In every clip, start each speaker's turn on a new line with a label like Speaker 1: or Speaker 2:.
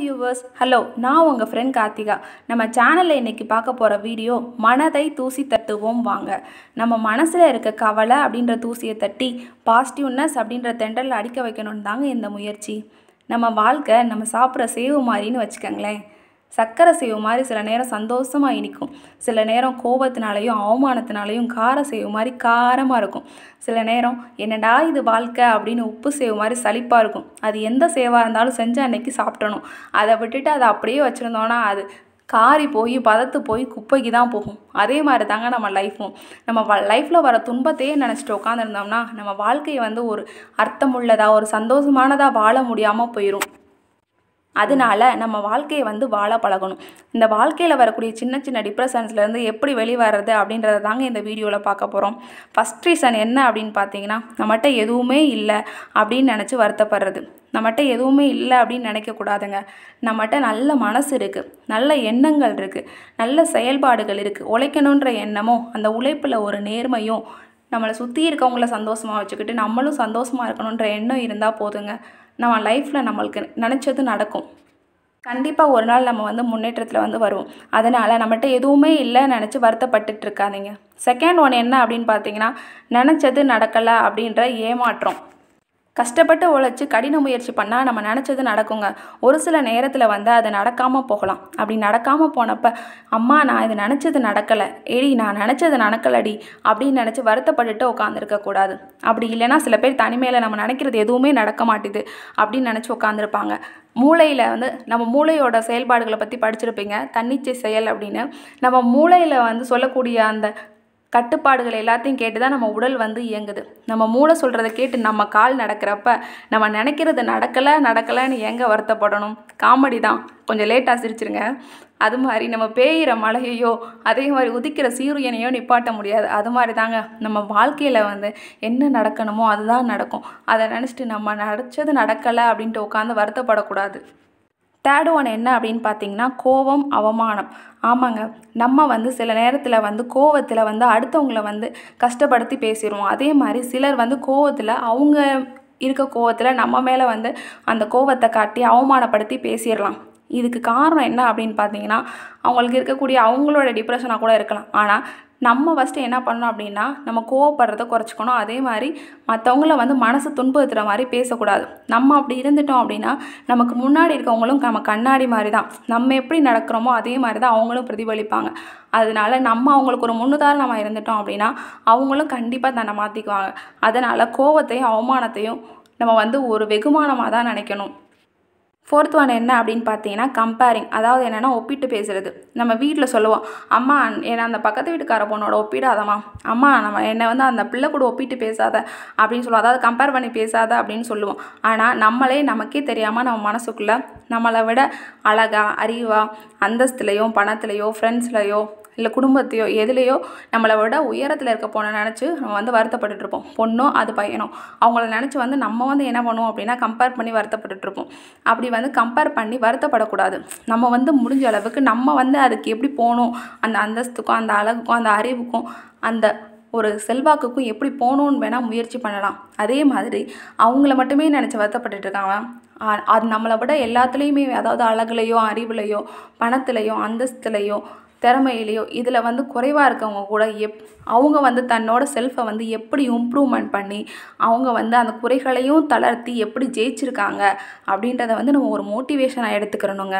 Speaker 1: viewers hello நான் உங்கள் friend Karthika நம்ம சேனலில் இன்றைக்கி பார்க்க போகிற வீடியோ மனதை தூசி தட்டுவோம் வாங்க நம்ம மனசில் இருக்க கவலை அப்படின்ற தூசியை தட்டி பாசிட்டிவ்னஸ் அப்படின்ற தெண்டலில் அடிக்க வைக்கணும்னு தாங்க இந்த முயற்சி நம்ம வாழ்க்கை நம்ம சாப்பிட்ற சேவு மாதிரின்னு வச்சுக்கோங்களேன் சக்கரை சேவு மாதிரி சில நேரம் சந்தோஷமாக இனிக்கும் சில நேரம் கோபத்தினாலையும் அவமானத்தினாலையும் கார சேவு மாதிரி காரமாக இருக்கும் சில நேரம் என்னடா இது வாழ்க்கை அப்படின்னு உப்பு செய்வ மாதிரி சளிப்பாக இருக்கும் அது எந்த சேவாக இருந்தாலும் செஞ்சு அன்னைக்கு சாப்பிடணும் அதை விட்டுட்டு அதை அப்படியே வச்சுருந்தோன்னா அது காரி போய் பதத்து போய் குப்பைக்கு தான் போகும் அதே மாதிரி தாங்க நம்ம லைஃப்பும் நம்ம வ லைஃப்பில் வர துன்பத்தையே நினச்சிட்டு உட்காந்துருந்தோம்னா நம்ம வாழ்க்கையை வந்து ஒரு அர்த்தமுள்ளதாக ஒரு சந்தோஷமானதாக வாழ முடியாமல் போயிடும் அதனால நம்ம வாழ்க்கையை வந்து வாழ பழகணும் இந்த வாழ்க்கையில் வரக்கூடிய சின்ன சின்ன டிப்ரெஷன்ஸ்லேருந்து எப்படி வெளிவரது அப்படின்றத தாங்க இந்த வீடியோவில் பார்க்க போகிறோம் ஃபஸ்ட் ரீசன் என்ன அப்படின்னு பார்த்தீங்கன்னா நம்மகிட்ட எதுவுமே இல்லை அப்படின்னு நினச்சி வருத்தப்படுறது நம்மகிட்ட எதுவுமே இல்லை அப்படின்னு நினைக்கக்கூடாதுங்க நம்மகிட்ட நல்ல மனசு இருக்குது நல்ல எண்ணங்கள் இருக்குது நல்ல செயல்பாடுகள் இருக்குது உழைக்கணுன்ற எண்ணமோ அந்த உழைப்பில் ஒரு நேர்மையும் நம்மளை சுற்றி இருக்கவங்கள சந்தோஷமாக வச்சுக்கிட்டு நம்மளும் சந்தோஷமாக இருக்கணுன்ற எண்ணம் இருந்தால் போதுங்க நம்ம லைஃப்பில் நம்மளுக்கு நினச்சது நடக்கும் கண்டிப்பாக ஒரு நாள் நம்ம வந்து முன்னேற்றத்தில் வந்து வருவோம் அதனால் நம்மகிட்ட எதுவுமே இல்லைன்னு நினச்சி வருத்தப்பட்டுட்டு இருக்காதீங்க செகண்ட் ஒன் என்ன அப்படின்னு பார்த்தீங்கன்னா நினச்சது நடக்கலை அப்படின்ற ஏமாற்றம் கஷ்டப்பட்டு உழைச்சி கடின முயற்சி பண்ணால் நம்ம நினச்சது நடக்குங்க ஒரு சில நேரத்தில் வந்து அது நடக்காமல் போகலாம் அப்படி நடக்காமல் போனப்போ அம்மா நான் இது நினச்சது நடக்கலை ஏடி நான் நினச்சது நடக்கலடி அப்படின்னு நினச்சி வருத்தப்பட்டுட்டு உட்காந்துருக்கக்கூடாது அப்படி இல்லைனா சில பேர் தனிமையில் நம்ம நினைக்கிறது எதுவுமே நடக்க மாட்டேது அப்படின்னு நினச்சி உட்காந்துருப்பாங்க மூளையில் வந்து நம்ம மூளையோட செயல்பாடுகளை பற்றி படிச்சிருப்பீங்க தன்னிச்சை செயல் அப்படின்னு நம்ம மூளையில் வந்து சொல்லக்கூடிய அந்த கட்டுப்பாடுகள் எல்லாத்தையும் கேட்டு தான் நம்ம உடல் வந்து இயங்குது நம்ம மூளை சொல்கிறத கேட்டு நம்ம கால் நடக்கிறப்ப நம்ம நினைக்கிறது நடக்கலை நடக்கலைன்னு எங்கே வருத்தப்படணும் காமெடி தான் கொஞ்சம் லேட்டாக சிரிச்சிருங்க அது மாதிரி நம்ம பேயிற மலையையோ அதே மாதிரி உதிக்கிற சீருயனையோ நிப்பாட்ட முடியாது அது மாதிரி தாங்க நம்ம வாழ்க்கையில் வந்து என்ன நடக்கணுமோ அதுதான் நடக்கும் அதை நினச்சிட்டு நம்ம நினச்சது நடக்கலை அப்படின்ட்டு உட்காந்து வருத்தப்படக்கூடாது தேர்டு ஒன் என்ன அப்படின்னு பார்த்தீங்கன்னா கோபம் அவமானம் ஆமாங்க நம்ம வந்து சில நேரத்தில் வந்து கோவத்தில் வந்து அடுத்தவங்கள வந்து கஷ்டப்படுத்தி பேசிடுவோம் அதே மாதிரி சிலர் வந்து கோவத்தில் அவங்க இருக்க கோவத்தில் நம்ம மேலே வந்து அந்த கோவத்தை காட்டி அவமானப்படுத்தி பேசிடலாம் இதுக்கு காரணம் என்ன அப்படின்னு பார்த்தீங்கன்னா அவங்களுக்கு இருக்கக்கூடிய அவங்களோட டிப்ரெஷனாக கூட இருக்கலாம் ஆனால் நம்ம ஃபஸ்ட்டு என்ன பண்ணணும் அப்படின்னா நம்ம கோவப்படுறத குறைச்சிக்கணும் அதே மாதிரி மற்றவங்கள வந்து மனசு துன்புறுத்துகிற மாதிரி பேசக்கூடாது நம்ம அப்படி இருந்துட்டோம் அப்படின்னா நமக்கு முன்னாடி இருக்கவங்களும் நம்ம கண்ணாடி மாதிரி தான் நம்ம எப்படி நடக்கிறோமோ அதே மாதிரி தான் அவங்களும் பிரதிபலிப்பாங்க அதனால் நம்ம அவங்களுக்கு ஒரு முன்னுதாரணமாக இருந்துட்டோம் அப்படின்னா அவங்களும் கண்டிப்பாக தன்னை மாற்றிக்குவாங்க அதனால் கோவத்தையும் அவமானத்தையும் நம்ம வந்து ஒரு வெகுமானமாக தான் நினைக்கணும் ஃபோர்த் ஒன் என்ன அப்படின்னு பார்த்தீங்கன்னா கம்பேரிங் அதாவது என்னென்னா ஒப்பிட்டு பேசுகிறது நம்ம வீட்டில் சொல்லுவோம் அம்மா என்னை அந்த பக்கத்து வீட்டுக்கார பொண்ணோட ஒப்பிடாதம்மா அம்மா நம்ம என்னை வந்து அந்த பிள்ளை கூட ஒப்பிட்டு பேசாத அப்படின்னு சொல்லுவோம் அதாவது கம்பேர் பண்ணி பேசாத அப்படின்னு சொல்லுவோம் ஆனால் நம்மளே நமக்கே தெரியாமல் நம்ம மனசுக்குள்ளே நம்மளை விட அழகா அறிவாக அந்தஸ்துலேயோ பணத்துலேயோ ஃப்ரெண்ட்ஸ்லேயோ இல்லை குடும்பத்தையோ எதுலேயோ நம்மளை விட உயரத்தில் இருக்க போன நினச்சி நம்ம வந்து வருத்தப்பட்டுட்ருப்போம் பொண்ணோ அது பையனோ அவங்கள நினச்சி வந்து நம்ம வந்து என்ன பண்ணுவோம் அப்படின்னா கம்பேர் பண்ணி இருப்போம் அப்படி வந்து கம்பேர் பண்ணி வருத்தப்படக்கூடாது நம்ம வந்து முடிஞ்ச அளவுக்கு நம்ம வந்து அதுக்கு எப்படி போகணும் அந்த அந்தஸ்துக்கும் அந்த அழகுக்கும் அந்த அறிவுக்கும் அந்த ஒரு செல்வாக்குக்கும் எப்படி போகணும்னு வேணால் முயற்சி பண்ணலாம் அதே மாதிரி அவங்கள மட்டுமே நினச்சி வருத்தப்பட்டு இருக்காங்க அது நம்மளை விட எல்லாத்துலேயுமே அதாவது அழகுலையோ அறிவுலையோ பணத்துலையோ அந்தஸ்துலையோ திறமையிலையோ இதில் வந்து குறைவாக இருக்கவங்க கூட எப் அவங்க வந்து தன்னோட செல்ஃபை வந்து எப்படி இம்ப்ரூவ்மெண்ட் பண்ணி அவங்க வந்து அந்த குறைகளையும் தளர்த்தி எப்படி ஜெயிச்சிருக்காங்க அப்படின்றத வந்து நம்ம ஒரு மோட்டிவேஷனாக எடுத்துக்கிறணுங்க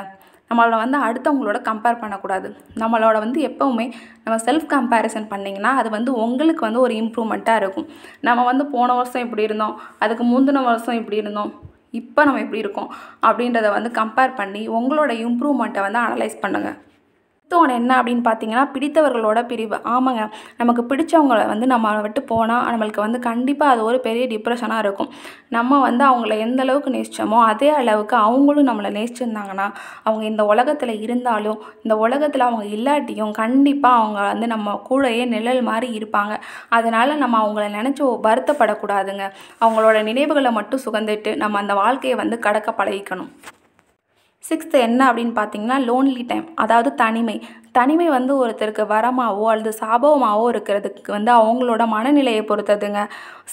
Speaker 1: நம்மளை வந்து அடுத்தவங்களோட கம்பேர் பண்ணக்கூடாது நம்மளோட வந்து எப்போவுமே நம்ம செல்ஃப் கம்பேரிசன் பண்ணிங்கன்னா அது வந்து உங்களுக்கு வந்து ஒரு இம்ப்ரூவ்மெண்ட்டாக இருக்கும் நம்ம வந்து போன வருஷம் இப்படி இருந்தோம் அதுக்கு முந்தின வருஷம் இப்படி இருந்தோம் இப்போ நம்ம எப்படி இருக்கோம் அப்படின்றத வந்து கம்பேர் பண்ணி உங்களோட இம்ப்ரூவ்மெண்ட்டை வந்து அனலைஸ் பண்ணுங்கள் அடுத்த என்ன அப்படின்னு பார்த்தீங்கன்னா பிடித்தவர்களோட பிரிவு ஆமாங்க நமக்கு பிடிச்சவங்கள வந்து நம்ம விட்டு போனால் நம்மளுக்கு வந்து கண்டிப்பாக அது ஒரு பெரிய டிப்ரெஷனாக இருக்கும் நம்ம வந்து அவங்கள எந்த அளவுக்கு நேசித்தோமோ அதே அளவுக்கு அவங்களும் நம்மளை நேசிச்சிருந்தாங்கன்னா அவங்க இந்த உலகத்தில் இருந்தாலும் இந்த உலகத்தில் அவங்க இல்லாட்டியும் கண்டிப்பாக அவங்க வந்து நம்ம கூடையே நிழல் மாதிரி இருப்பாங்க அதனால் நம்ம அவங்கள நினச்சி வருத்தப்படக்கூடாதுங்க அவங்களோட நினைவுகளை மட்டும் சுகந்துட்டு நம்ம அந்த வாழ்க்கையை வந்து கடக்க பழகிக்கணும் சிக்ஸ்த்து என்ன அப்படின்னு பார்த்தீங்கன்னா லோன்லி டைம் அதாவது தனிமை தனிமை வந்து ஒருத்தருக்கு வரமாகவோ அல்லது சாபமாவோ இருக்கிறதுக்கு வந்து அவங்களோட மனநிலையை பொறுத்ததுங்க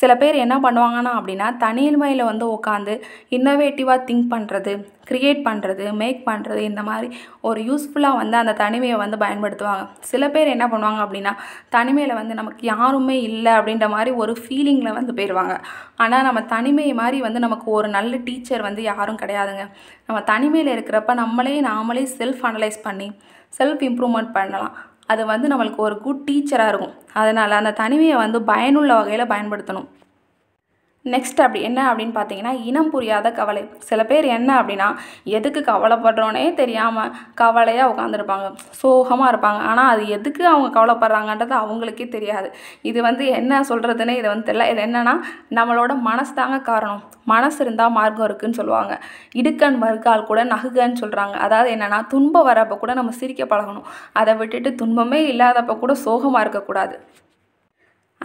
Speaker 1: சில பேர் என்ன பண்ணுவாங்கன்னா அப்படின்னா தனிமையில் வந்து உட்காந்து இன்னோவேட்டிவாக திங்க் பண்ணுறது க்ரியேட் பண்ணுறது மேக் பண்ணுறது இந்த மாதிரி ஒரு யூஸ்ஃபுல்லாக வந்து அந்த தனிமையை வந்து பயன்படுத்துவாங்க சில பேர் என்ன பண்ணுவாங்க அப்படின்னா தனிமையில் வந்து நமக்கு யாருமே இல்லை அப்படின்ற மாதிரி ஒரு ஃபீலிங்கில் வந்து போயிடுவாங்க ஆனால் நம்ம தனிமை மாதிரி வந்து நமக்கு ஒரு நல்ல டீச்சர் வந்து யாரும் கிடையாதுங்க நம்ம தனிமையில் இருக்கிறப்ப நம்மளே நாமளே செல்ஃப் அனலைஸ் பண்ணி செல்ஃப் இம்ப்ரூவ்மெண்ட் பண்ணலாம் அது வந்து நம்மளுக்கு ஒரு குட் டீச்சராக இருக்கும் அதனால் அந்த தனிமையை வந்து பயனுள்ள வகையில் பயன்படுத்தணும் நெக்ஸ்ட் அப்படி என்ன அப்படின்னு பார்த்தீங்கன்னா இனம் புரியாத கவலை சில பேர் என்ன அப்படின்னா எதுக்கு கவலைப்படுறோன்னே தெரியாமல் கவலையாக உட்காந்துருப்பாங்க சோகமாக இருப்பாங்க ஆனால் அது எதுக்கு அவங்க கவலைப்படுறாங்கன்றது அவங்களுக்கே தெரியாது இது வந்து என்ன சொல்கிறதுனே இது வந்து தெரியல இது என்னென்னா நம்மளோட மனசு தாங்க காரணம் மனசு இருந்தால் மார்க்கம் இருக்குதுன்னு சொல்லுவாங்க இடுக்கன் மறுக்கால் கூட நகுகன்னு சொல்கிறாங்க அதாவது என்னென்னா துன்பம் வரப்போ கூட நம்ம சிரிக்க பழகணும் அதை விட்டுட்டு துன்பமே இல்லாதப்போ கூட சோகமாக இருக்கக்கூடாது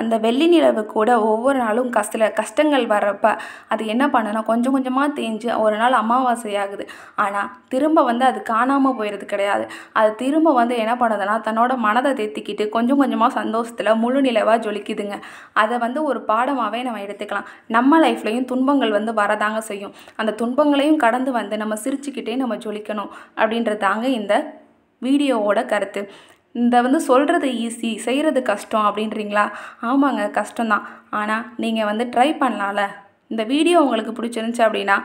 Speaker 1: அந்த வெள்ளி நிலவு கூட ஒவ்வொரு நாளும் கஷ்ட கஷ்டங்கள் வர்றப்ப அது என்ன பண்ணுன்னா கொஞ்சம் கொஞ்சமாக தேஞ்சு ஒரு நாள் அமாவாசை ஆகுது ஆனால் திரும்ப வந்து அது காணாமல் போயிடுது கிடையாது அது திரும்ப வந்து என்ன பண்ணுதுன்னா தன்னோட மனதை தேத்திக்கிட்டு கொஞ்சம் கொஞ்சமாக சந்தோஷத்தில் முழு நிலவாக ஜொலிக்குதுங்க அதை வந்து ஒரு பாடமாகவே நம்ம எடுத்துக்கலாம் நம்ம லைஃப்லையும் துன்பங்கள் வந்து வரதாங்க செய்யும் அந்த துன்பங்களையும் கடந்து வந்து நம்ம சிரிச்சுக்கிட்டே நம்ம ஜொலிக்கணும் அப்படின்றதாங்க இந்த வீடியோவோட கருத்து இந்த வந்து சொல்கிறது ஈஸி செய்கிறது கஷ்டம் அப்படின்றீங்களா ஆமாங்க கஷ்டம்தான் ஆனால் நீங்கள் வந்து ட்ரை பண்ணலாம்ல இந்த வீடியோ உங்களுக்கு பிடிச்சிருந்துச்சி அப்படின்னா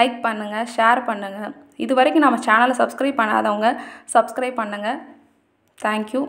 Speaker 1: லைக் பண்ணுங்கள் ஷேர் பண்ணுங்கள் இது வரைக்கும் நம்ம சேனலை சப்ஸ்கிரைப் பண்ணாதவங்க சப்ஸ்கிரைப் பண்ணுங்கள் தேங்க்யூ